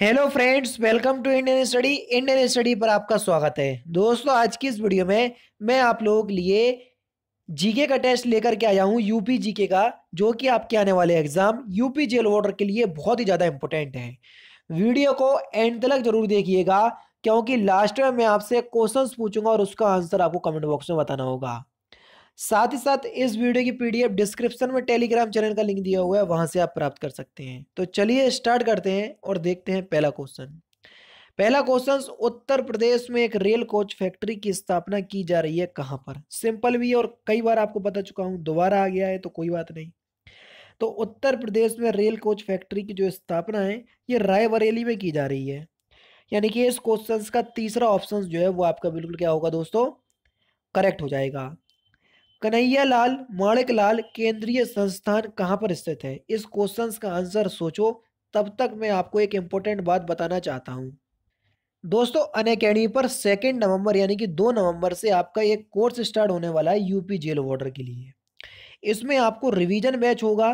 hello friends welcome to Indian study Indian study पर आपका स्वागत है दोस्तों आज की इस वीडियो में मैं आप लोगों के लिए जीके का टेस्ट लेकर के आया हूँ यूपी जीके का जो कि आपके आने वाले एग्जाम यूपी जेल वॉर्डर के लिए बहुत ही ज़्यादा इंपॉर्टेंट है वीडियो को एंड तक जरूर देखिएगा क्योंकि लास्ट में मैं आपसे क्वेश्चन पूछूंगा और उसका आंसर आपको कमेंट बॉक्स में बताना होगा साथ ही साथ इस वीडियो की पीडीएफ डिस्क्रिप्शन में टेलीग्राम चैनल का लिंक दिया हुआ है वहां से आप प्राप्त कर सकते हैं तो चलिए स्टार्ट करते हैं और देखते हैं पहला क्वेश्चन पहला क्वेश्चन उत्तर प्रदेश में एक रेल कोच फैक्ट्री की स्थापना की जा रही है कहाँ पर सिंपल भी है और कई बार आपको बता चुका हूँ दोबारा आ गया है तो कोई बात नहीं तो उत्तर प्रदेश में रेल कोच फैक्ट्री की जो स्थापना है ये रायबरेली में की जा रही है यानी कि इस क्वेश्चन का तीसरा ऑप्शन जो है वो आपका बिल्कुल क्या होगा दोस्तों करेक्ट हो जाएगा कन्हैयालाल माणिकलाल केंद्रीय संस्थान कहाँ पर स्थित है इस क्वेश्चन का आंसर सोचो तब तक मैं आपको एक इम्पोर्टेंट बात बताना चाहता हूँ दोस्तों अनकेडमी पर सेकेंड नवंबर यानी कि दो नवंबर से आपका एक कोर्स स्टार्ट होने वाला है यूपी जेल वॉर्डर के लिए इसमें आपको रिवीजन बैच होगा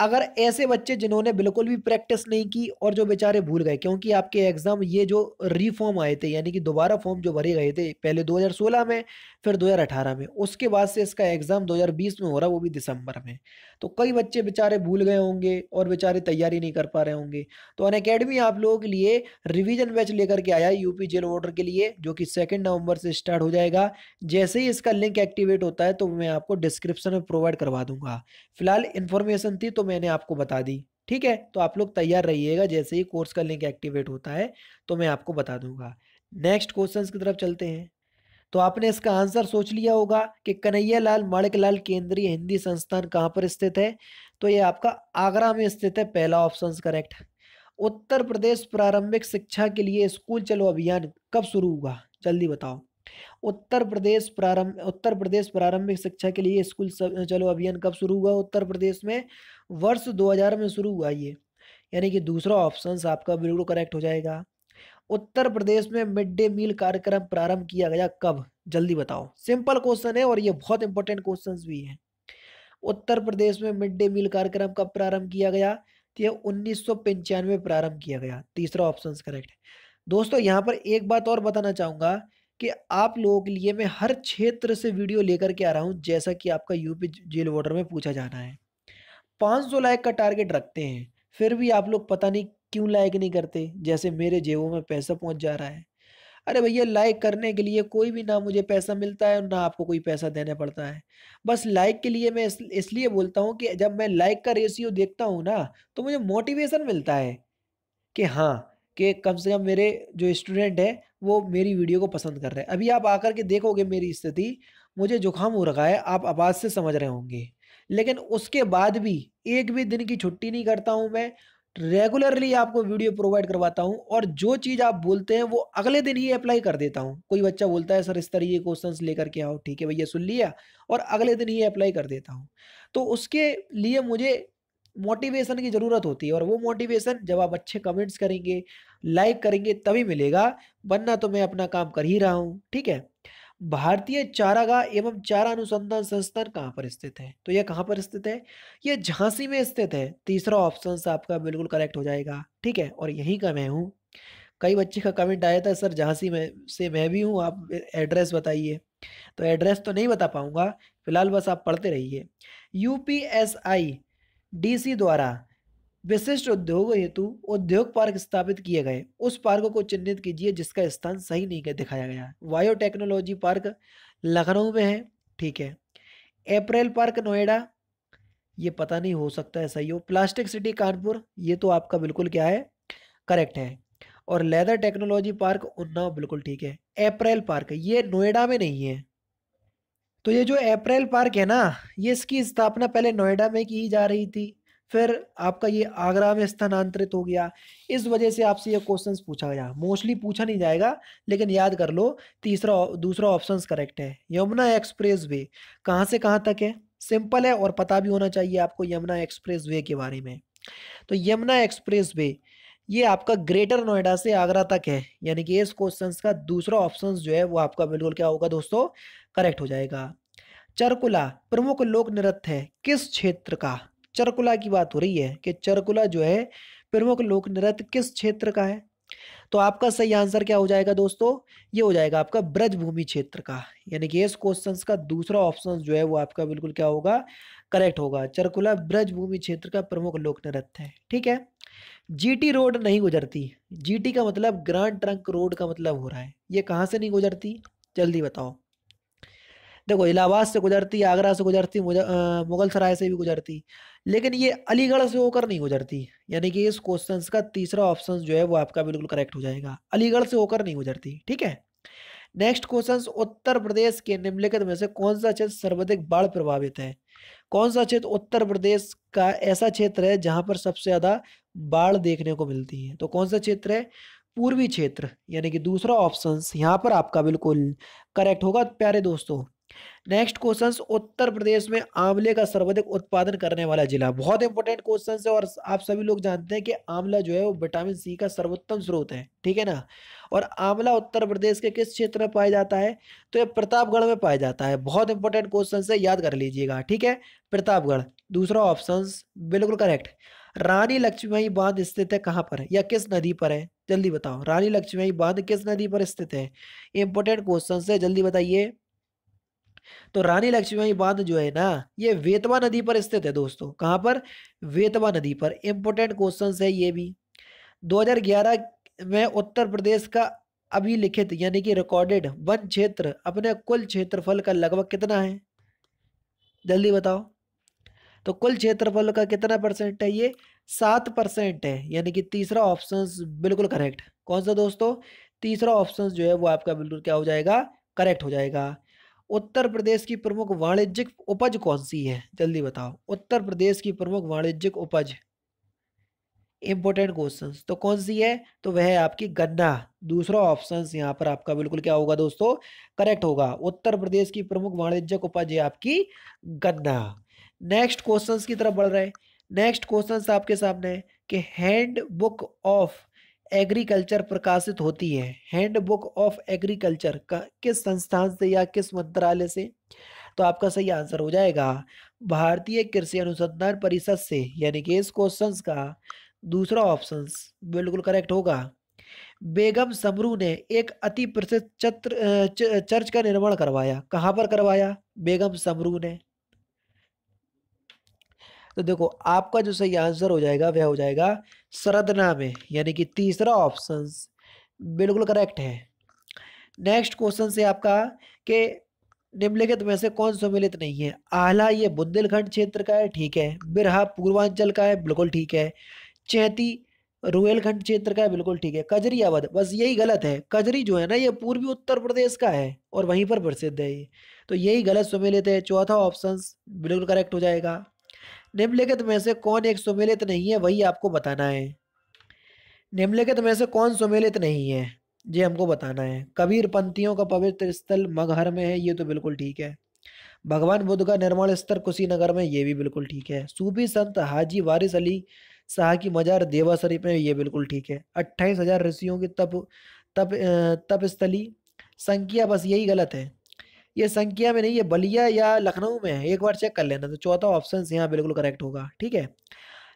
अगर ऐसे बच्चे जिन्होंने बिल्कुल भी प्रैक्टिस नहीं की और जो बेचारे भूल गए क्योंकि आपके एग्ज़ाम ये जो रीफॉर्म आए थे यानी कि दोबारा फॉर्म जो भरे गए थे पहले 2016 में फिर 2018 में उसके बाद से इसका एग्ज़ाम 2020 में हो रहा वो भी दिसंबर में तो कई बच्चे बेचारे भूल गए होंगे और बेचारे तैयारी नहीं कर पा रहे होंगे तो अन आप लोगों के लिए रिविज़न बैच लेकर के आया यूपी जेल ऑर्डर के लिए जो कि सेकेंड नवंबर से स्टार्ट हो जाएगा जैसे ही इसका लिंक एक्टिवेट होता है तो मैं आपको डिस्क्रिप्शन में प्रोवाइड करवा दूंगा फिलहाल इन्फॉर्मेशन थी तो मैंने आपको बता दी ठीक है तो आप लोग तैयार रहिएगा जैसे ही कोर्स का लिंक एक्टिवेट होता है तो मैं आपको बता दूंगा नेक्स्ट क्वेश्चन की तरफ चलते हैं तो आपने इसका आंसर सोच लिया होगा कि कन्हैया लाल मणिकलाल केंद्रीय हिंदी संस्थान कहाँ पर स्थित है तो ये आपका आगरा में स्थित है पहला ऑप्शन करेक्ट उत्तर प्रदेश प्रारंभिक शिक्षा के लिए स्कूल चलो अभियान कब शुरू होगा जल्दी बताओ उत्तर प्रदेश प्रारंभ उत्तर प्रदेश प्रारंभिक शिक्षा के लिए स्कूल चलो अभियान कब शुरू हुआ उत्तर प्रदेश में वर्ष 2000 में शुरू हुआ ये यानी कि दूसरा ऑप्शन आपका बिल्कुल करेक्ट हो जाएगा उत्तर प्रदेश में मिड डे मील कार्यक्रम प्रारंभ किया गया कब जल्दी बताओ सिंपल क्वेश्चन है और ये बहुत इंपॉर्टेंट क्वेश्चन भी है उत्तर प्रदेश में मिड डे मील कार्यक्रम कब प्रारंभ किया गया तो यह उन्नीस प्रारंभ किया गया तीसरा ऑप्शन करेक्ट दोस्तों यहाँ पर एक बात और बताना चाहूंगा कि आप लोगों के लिए मैं हर क्षेत्र से वीडियो लेकर के आ रहा हूँ जैसा कि आपका यूपी जेल वॉर्डर में पूछा जाना है पाँच सौ लाइक का टारगेट रखते हैं फिर भी आप लोग पता नहीं क्यों लाइक नहीं करते जैसे मेरे जेबों में पैसा पहुँच जा रहा है अरे भैया लाइक करने के लिए कोई भी ना मुझे पैसा मिलता है और ना आपको कोई पैसा देना पड़ता है बस लाइक के लिए मैं इसलिए बोलता हूँ कि जब मैं लाइक का रेशियो देखता हूँ ना तो मुझे मोटिवेशन मिलता है कि हाँ कि कम से कम मेरे जो स्टूडेंट है वो मेरी वीडियो को पसंद कर रहे हैं अभी आप आकर के देखोगे मेरी स्थिति मुझे जुकाम हो रखा है आप आवाज़ से समझ रहे होंगे लेकिन उसके बाद भी एक भी दिन की छुट्टी नहीं करता हूँ मैं रेगुलरली आपको वीडियो प्रोवाइड करवाता हूँ और जो चीज़ आप बोलते हैं वो अगले दिन ही अप्लाई कर देता हूँ कोई बच्चा बोलता है सर इस तरह ये क्वेश्चंस लेकर के आओ ठीक है भैया सुन लिया और अगले दिन ही अप्लाई कर देता हूँ तो उसके लिए मुझे मोटिवेशन की ज़रूरत होती है और वो मोटिवेशन जब आप अच्छे कमेंट्स करेंगे लाइक करेंगे तभी मिलेगा वरना तो मैं अपना काम कर ही रहा हूँ ठीक है भारतीय चारागाह एवं चारा अनुसंधान संस्थान कहाँ पर स्थित है तो यह कहाँ पर स्थित है यह झांसी में स्थित है तीसरा ऑप्शन आपका बिल्कुल करेक्ट हो जाएगा ठीक है और यहीं का मैं हूँ कई बच्चे का कमेंट आया था सर झांसी में से मैं भी हूँ आप एड्रेस बताइए तो एड्रेस तो नहीं बता पाऊँगा फिलहाल बस आप पढ़ते रहिए U P S I DC द्वारा विशिष्ट उद्योग हेतु उद्योग पार्क स्थापित किए गए उस पार्क को चिन्हित कीजिए जिसका स्थान सही नहीं दिखाया गया वायो पार्क लखनऊ में है ठीक है अप्रैल पार्क नोएडा ये पता नहीं हो सकता है सही हो प्लास्टिक सिटी कानपुर ये तो आपका बिल्कुल क्या है करेक्ट है और लेदर टेक्नोलॉजी पार्क उन्नाव बिल्कुल ठीक है अप्रैल पार्क ये नोएडा में नहीं है तो ये जो अप्रैल पार्क है ना ये इसकी स्थापना पहले नोएडा में की जा रही थी फिर आपका ये आगरा में स्थानांतरित हो गया इस वजह से आपसे ये क्वेश्चन पूछा गया मोस्टली पूछा नहीं जाएगा लेकिन याद कर लो तीसरा दूसरा ऑप्शन करेक्ट है यमुना एक्सप्रेस वे कहाँ से कहाँ तक है सिंपल है और पता भी होना चाहिए आपको यमुना एक्सप्रेस वे के बारे में तो यमुना एक्सप्रेस वे ये आपका ग्रेटर नोएडा से आगरा तक है यानी कि इस क्वेश्चन का दूसरा ऑप्शन जो है वो आपका बिल्कुल क्या होगा दोस्तों करेक्ट हो जाएगा चरकुला प्रमुख लोक नृत्य है किस क्षेत्र का चरकुला की बात हो रही है कि चरकुला जो है प्रमुख लोक नृत्य किस क्षेत्र का है तो आपका सही आंसर क्या हो जाएगा दोस्तों ये हो जाएगा आपका ब्रजभूमि क्षेत्र का यानी कि इस क्वेश्चन का दूसरा ऑप्शन जो है वो आपका बिल्कुल क्या होगा करेक्ट होगा चरकुला ब्रजभूमि क्षेत्र का प्रमुख लोक नृत्य है ठीक है जीटी रोड नहीं गुजरती जीटी का मतलब ग्रांड ट्रंक रोड का मतलब हो रहा है ये कहाँ से नहीं गुजरती जल्दी बताओ देखो इलाहाबाद से गुजरती आगरा से गुजरती मुगल सराय से भी गुजरती लेकिन ये अलीगढ़ से होकर नहीं गुजरती यानी कि इस क्वेश्चन का तीसरा ऑप्शन जो है वो आपका बिल्कुल करेक्ट हो जाएगा अलीगढ़ से होकर नहीं गुजरती ठीक है नेक्स्ट क्वेश्चन उत्तर प्रदेश के निम्नलिखित में से कौन सा क्षेत्र सर्वाधिक बाढ़ प्रभावित है कौन सा क्षेत्र उत्तर प्रदेश का ऐसा क्षेत्र है जहां पर सबसे ज्यादा बाढ़ देखने को मिलती है तो कौन सा क्षेत्र है पूर्वी क्षेत्र यानी कि दूसरा ऑप्शन यहाँ पर आपका बिल्कुल करेक्ट होगा प्यारे दोस्तों नेक्स्ट क्वेश्चन उत्तर प्रदेश में आंवले का सर्वाधिक उत्पादन करने वाला जिला बहुत इंपॉर्टेंट क्वेश्चन है और आप सभी लोग जानते हैं कि आंवला जो है वो विटामिन सी का सर्वोत्तम स्रोत है ठीक है ना और आंवला उत्तर प्रदेश के किस क्षेत्र में पाया जाता है तो ये प्रतापगढ़ में पाया जाता है बहुत इंपॉर्टेंट क्वेश्चन है याद कर लीजिएगा ठीक है प्रतापगढ़ दूसरा ऑप्शन बिल्कुल करेक्ट रानी लक्ष्मीबाई बांध स्थित है कहाँ पर है या किस नदी पर है जल्दी बताओ रानी लक्ष्मीबाई बांध किस नदी पर स्थित है इंपॉर्टेंट क्वेश्चन है जल्दी बताइए तो रानी लक्ष्मीबाई बांध जो है ना ये वेतवा नदी पर स्थित है दोस्तों कहाँ पर वेतवा नदी पर इंपॉर्टेंट क्वेश्चन है ये भी 2011 में उत्तर प्रदेश का अभिलिखित यानी कि रिकॉर्डेड वन क्षेत्र अपने कुल क्षेत्रफल का लगभग कितना है जल्दी बताओ तो कुल क्षेत्रफल का कितना परसेंट है ये सात परसेंट है यानी कि तीसरा ऑप्शन बिल्कुल करेक्ट कौन सा दोस्तों तीसरा ऑप्शन जो है वो आपका बिल्कुल क्या हो जाएगा करेक्ट हो जाएगा उत्तर प्रदेश की प्रमुख वाणिज्यिक उपज कौन सी है जल्दी बताओ उत्तर प्रदेश की प्रमुख वाणिज्यिक उपज इंपॉर्टेंट क्वेश्चन तो कौन सी है तो वह है आपकी गन्ना दूसरा ऑप्शन यहाँ पर आपका बिल्कुल क्या होगा दोस्तों करेक्ट होगा उत्तर प्रदेश की प्रमुख वाणिज्यिक उपज है आपकी गन्ना नेक्स्ट क्वेश्चंस की तरफ बढ़ रहे हैं नेक्स्ट क्वेश्चंस आपके सामने कि हैंड बुक ऑफ एग्रीकल्चर प्रकाशित होती है हैंड बुक ऑफ एग्रीकल्चर का किस संस्थान से या किस मंत्रालय से तो आपका सही आंसर हो जाएगा भारतीय कृषि अनुसंधान परिषद से यानी कि इस क्वेश्चन का दूसरा ऑप्शन बिल्कुल करेक्ट होगा बेगम समरू ने एक अति प्रसिद्ध चत्र चर्च का निर्माण करवाया कहाँ पर करवाया बेगम समरू ने तो देखो आपका जो सही आंसर हो जाएगा वह हो जाएगा सरदना में यानी कि तीसरा ऑप्शन बिल्कुल करेक्ट है नेक्स्ट क्वेश्चन से आपका कि निम्नलिखित में से कौन सम्मिलित नहीं है आहला ये बुंदेलखंड क्षेत्र का है ठीक है बिरहा पूर्वांचल का है बिल्कुल ठीक है चैती रुहेलखंड क्षेत्र का है बिल्कुल ठीक है कजरी अवध बस यही गलत है कजरी जो है ना ये पूर्वी उत्तर प्रदेश का है और वहीं पर प्रसिद्ध है ये तो यही गलत सम्मिलित है चौथा ऑप्शन बिल्कुल करेक्ट हो जाएगा निम्नलिखित में से कौन एक सुमेलित नहीं है वही आपको बताना है निम्नलिखित में से कौन सुमेलित नहीं है ये हमको बताना है कबीर पंथियों का पवित्र स्थल मगहर में है ये तो बिल्कुल ठीक है भगवान बुद्ध का निर्माण स्थल कुशीनगर में ये भी बिल्कुल ठीक है सूफी संत हाजी वारिस अली शाह की मजार देवा शरीफ में ये बिल्कुल ठीक है अट्ठाईस हजार ऋषियों की तप तप तपस्थली संख्या बस यही गलत है ये संख्या में नहीं है बलिया या लखनऊ में है एक बार चेक कर लेना तो चौथा ऑप्शन यहाँ बिल्कुल करेक्ट होगा ठीक है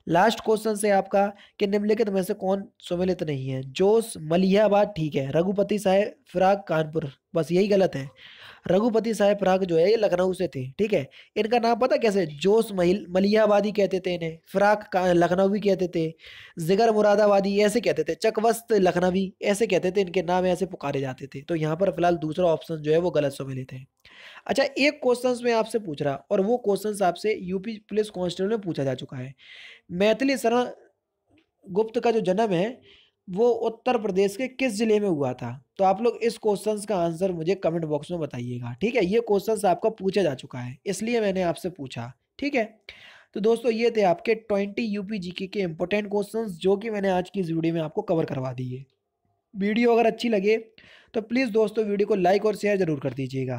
लास्ट क्वेश्चन से आपका कि निम्नलिखित में से कौन सुमिलित नहीं है जोश मलियाबाद ठीक है रघुपति साहेब फिराक कानपुर बस यही गलत है रघुपति साहेब प्राग जो है ये लखनऊ से थे ठीक है इनका नाम पता कैसे जोश महिल मलियाबादी कहते थे इन्हें फ्राक भी कहते थे जिगर मुरादाबादी ऐसे कहते थे चकवस्त लखनवी ऐसे कहते थे इनके नाम ऐसे पुकारे जाते थे तो यहाँ पर फिलहाल दूसरा ऑप्शन जो है वो गलत लेते हैं अच्छा एक क्वेश्चन में आपसे पूछ रहा और वो क्वेश्चन आपसे यूपी पुलिस कॉन्स्टेबल में पूछा जा चुका है मैथिली शरण गुप्त का जो जन्म है वो उत्तर प्रदेश के किस जिले में हुआ था तो आप लोग इस क्वेश्चन का आंसर मुझे कमेंट बॉक्स में बताइएगा ठीक है ये क्वेश्चन आपका पूछा जा चुका है इसलिए मैंने आपसे पूछा ठीक है तो दोस्तों ये थे आपके ट्वेंटी यूपी जी के इंपॉर्टेंट क्वेश्चंस जो कि मैंने आज की इस वीडियो में आपको कवर करवा दिए वीडियो अगर अच्छी लगे तो प्लीज़ दोस्तों वीडियो को लाइक और शेयर ज़रूर कर दीजिएगा